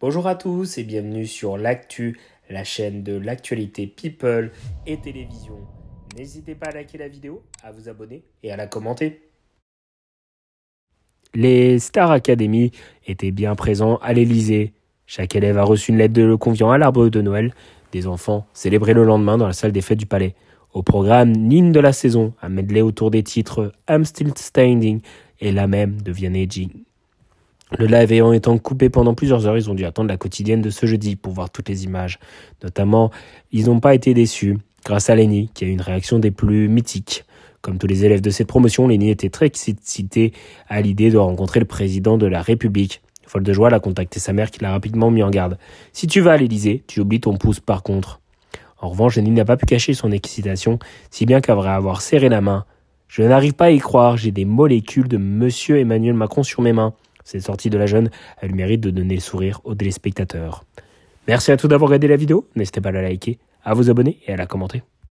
Bonjour à tous et bienvenue sur l'actu, la chaîne de l'actualité people et télévision. N'hésitez pas à liker la vidéo, à vous abonner et à la commenter. Les Star Academy étaient bien présents à l'Elysée. Chaque élève a reçu une lettre de le conviant à l'arbre de Noël des enfants célébrés le lendemain dans la salle des fêtes du palais. Au programme Nine de la saison, un medley autour des titres I'm Still Standing et la même de Vianney le live ayant été coupé pendant plusieurs heures, ils ont dû attendre la quotidienne de ce jeudi pour voir toutes les images. Notamment, ils n'ont pas été déçus grâce à Lenny, qui a eu une réaction des plus mythiques. Comme tous les élèves de cette promotion, Lenny était très excité à l'idée de rencontrer le président de la République. Folle de joie, l'a a contacté sa mère qui l'a rapidement mis en garde. Si tu vas à l'Élysée, tu oublies ton pouce par contre. En revanche, Lenny n'a pas pu cacher son excitation, si bien qu'après avoir serré la main, je n'arrive pas à y croire, j'ai des molécules de monsieur Emmanuel Macron sur mes mains. Cette sortie de la jeune a le mérite de donner le sourire aux téléspectateurs. Merci à tous d'avoir regardé la vidéo, n'hésitez pas à la liker, à vous abonner et à la commenter.